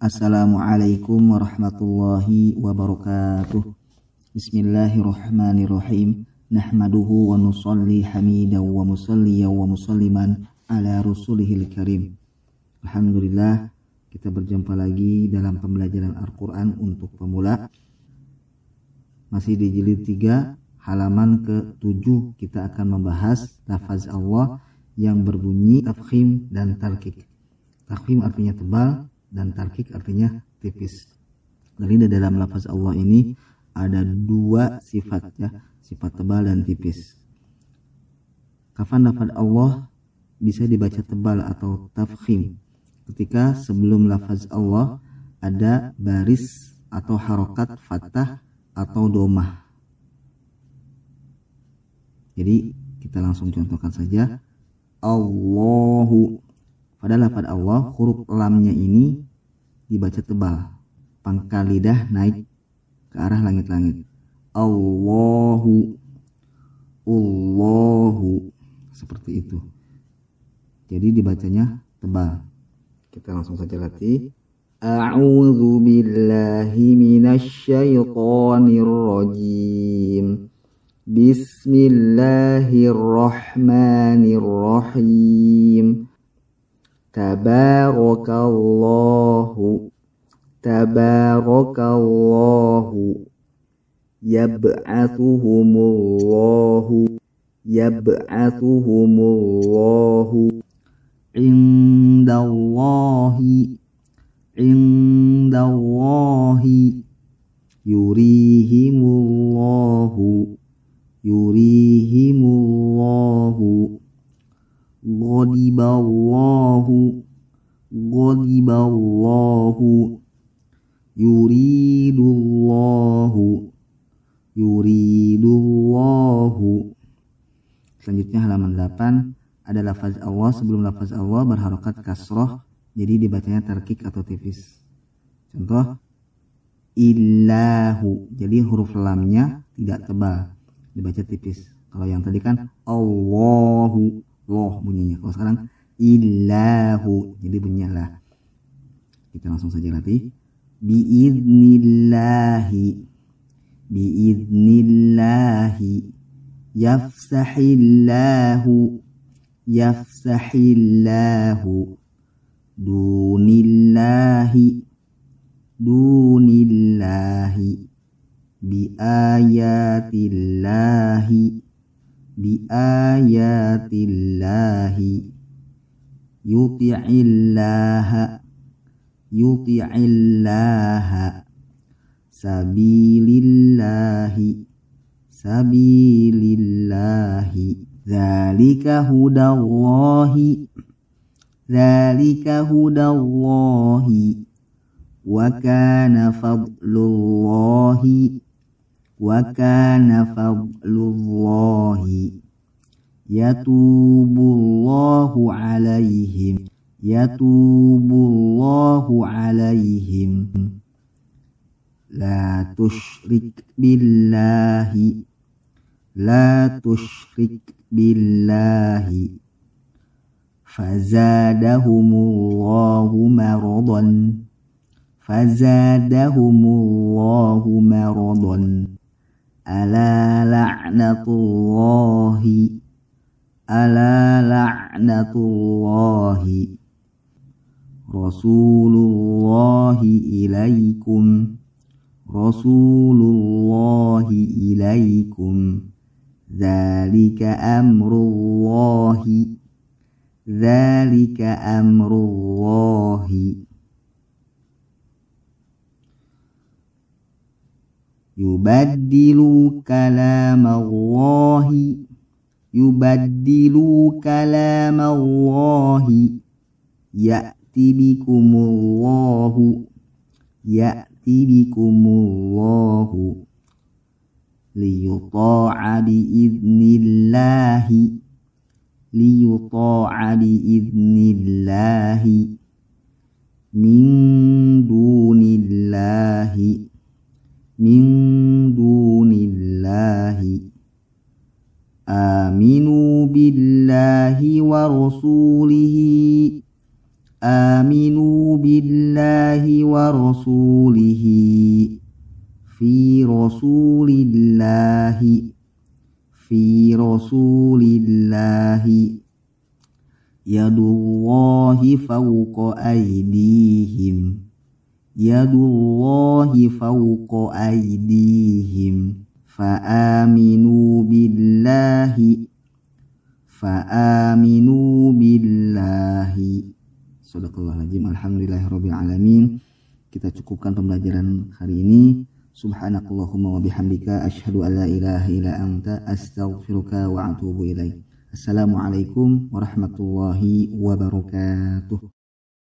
Assalamualaikum warahmatullahi wabarakatuh. Bismillahirrahmanirrahim. Nahmaduhu wa nusalli hamidan wa musalliya wa musalliman ala rasulihil karim. Alhamdulillah kita berjumpa lagi dalam pembelajaran Al-Quran untuk pemula. Masih di jilid 3 halaman ke-7 kita akan membahas lafaz Allah yang berbunyi tafkhim dan tarkik. Tafkhim artinya tebal, dan tarkik artinya tipis. Jadi di dalam lafaz Allah ini ada dua sifat ya, sifat tebal dan tipis. Kapan lafaz Allah bisa dibaca tebal atau tafkhim? Ketika sebelum lafaz Allah ada baris atau harokat fathah atau domah. Jadi kita langsung contohkan saja Allahu pada lafad Allah, huruf lamnya ini dibaca tebal. Pangkal lidah naik ke arah langit-langit. Allahu. Allahu. Seperti itu. Jadi dibacanya tebal. Kita langsung saja latih. A'udzu billahi minasy syaithanir rajim. Bismillahirrahmanirrahim. تبارك الله تبارك الله يبعثهم الله يبعثهم الله عند الله عند الله يريهم الله يريهم الله غضب الله غضب الله يريد الله يريد الله Selanjutnya halaman 8 ada lafaz Allah sebelum lafaz Allah berharokat kasroh jadi dibacanya terkik atau tipis. Contoh ilahu jadi huruf lamnya tidak tebal dibaca tipis. Kalau yang tadi kan Allahu loh bunyinya. Kalau sekarang illahu. Jadi bunyinya lah. Kita langsung saja latih. Biiznillahi. Biiznillahi. Yafsahillahu. Yafsahillahu. Dunillahi. Dunillahi. Biayatillahi. Biayatillahi. يطع الله يطع الله سبيل الله سبيل الله ذلك هدى الله ذلك هدى الله وكان فضل الله وكان فضل الله يتوب الله عليهم يتوب الله عليهم لا تشرك بالله لا تشرك بالله فزادهم الله مرضا فزادهم الله مرضا ألا لعنة الله ألا لعنة الله رسول الله إليكم رسول الله إليكم ذلك أمر الله ذلك أمر الله يبدل كلام الله يبدلوا كلام الله يأت بكم الله يأت بكم الله ليطاع بإذن الله ليطاع بإذن الله من دون الله من دون الله ورسوله آمنوا بالله ورسوله في رسول الله في رسول الله يد الله فوق أيديهم يد الله فوق أيديهم فآمنوا بالله الحمد لله رب العالمين Kita cukupkan pembelajaran hari ini Subhanakallahumma wa bihamdika Ashadu an la ilaha ila anta Astaghfiruka wa atubu ilaih Assalamualaikum warahmatullahi wabarakatuh